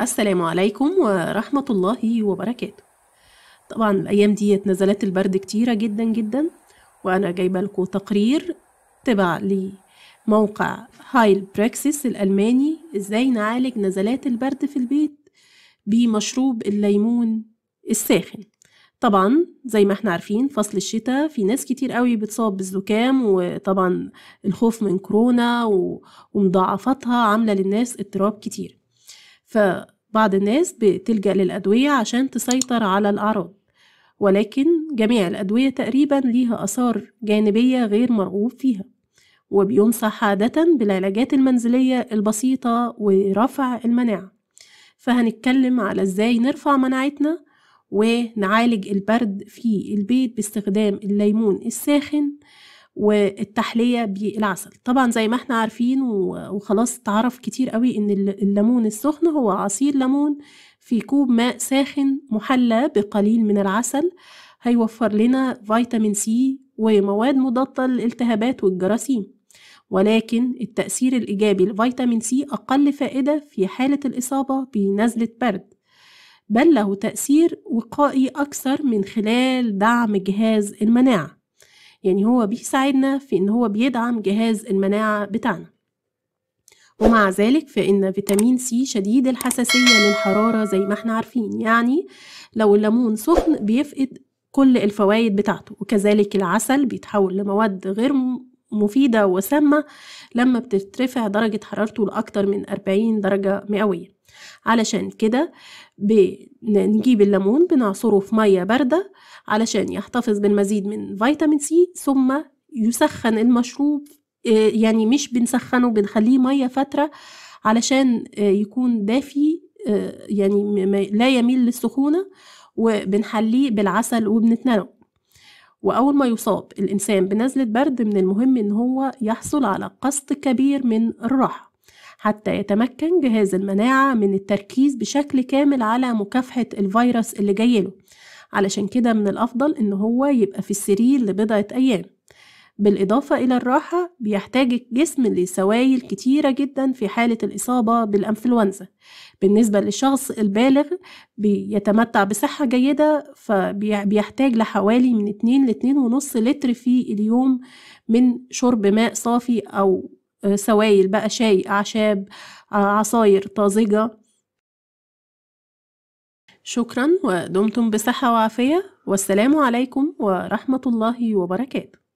السلام عليكم ورحمة الله وبركاته طبعا الأيام دي نزلات البرد كتيرة جدا جدا وأنا جايبة لكم تقرير تبع لموقع هايل براكسس الألماني إزاي نعالج نزلات البرد في البيت بمشروب الليمون الساخن طبعا زي ما احنا عارفين فصل الشتاء في ناس كتير قوي بتصاب بالزكام وطبعا الخوف من كورونا ومضاعفاتها عاملة للناس اضطراب كتير ف بعض الناس بتلجأ للأدوية عشان تسيطر على الأعراض ولكن جميع الأدوية تقريبا ليها آثار جانبية غير مرغوب فيها وبينصح عادة بالعلاجات المنزلية البسيطة ورفع المناعة فهنتكلم على ازاي نرفع مناعتنا ونعالج البرد في البيت باستخدام الليمون الساخن والتحلية بالعسل طبعا زي ما احنا عارفين وخلاص اتعرف كتير قوي ان الليمون السخن هو عصير ليمون في كوب ماء ساخن محلى بقليل من العسل هيوفر لنا فيتامين سي ومواد مضادة للالتهابات والجراثيم ولكن التأثير الإيجابي لفيتامين سي أقل فائدة في حالة الإصابة بنزلة برد بل له تأثير وقائي أكثر من خلال دعم جهاز المناعة يعني هو بيساعدنا في إن هو بيدعم جهاز المناعة بتاعنا ومع ذلك فإن فيتامين سي شديد الحساسية للحرارة زي ما احنا عارفين يعني لو الليمون سخن بيفقد كل الفوائد بتاعته وكذلك العسل بيتحول لمواد غير مفيدة وسامة لما بترتفع درجة حرارته لأكتر من 40 درجة مئوية علشان كده بنجيب الليمون بنعصره في مية باردة علشان يحتفظ بالمزيد من فيتامين سي ثم يسخن المشروب آه، يعني مش بنسخنه بنخليه مية فترة علشان آه، يكون دافي آه، يعني لا يميل للسخونة وبنحليه بالعسل وبنتناوله وأول ما يصاب الإنسان بنزلة برد من المهم إن هو يحصل على قسط كبير من الراحة حتى يتمكن جهاز المناعة من التركيز بشكل كامل على مكافحة الفيروس اللي جايله علشان كده من الأفضل إن هو يبقى في السرير لبضعة أيام بالإضافة إلى الراحة بيحتاج الجسم لسوائل كتيرة جدا في حالة الإصابة بالأنفلونزا بالنسبة للشخص البالغ بيتمتع بصحة جيدة فبيحتاج لحوالي من 2 ل 2.5 لتر في اليوم من شرب ماء صافي أو آه، سوائل بقى شاي أعشاب آه، عصاير طازجة شكرا ودمتم بصحة وعافية والسلام عليكم ورحمة الله وبركاته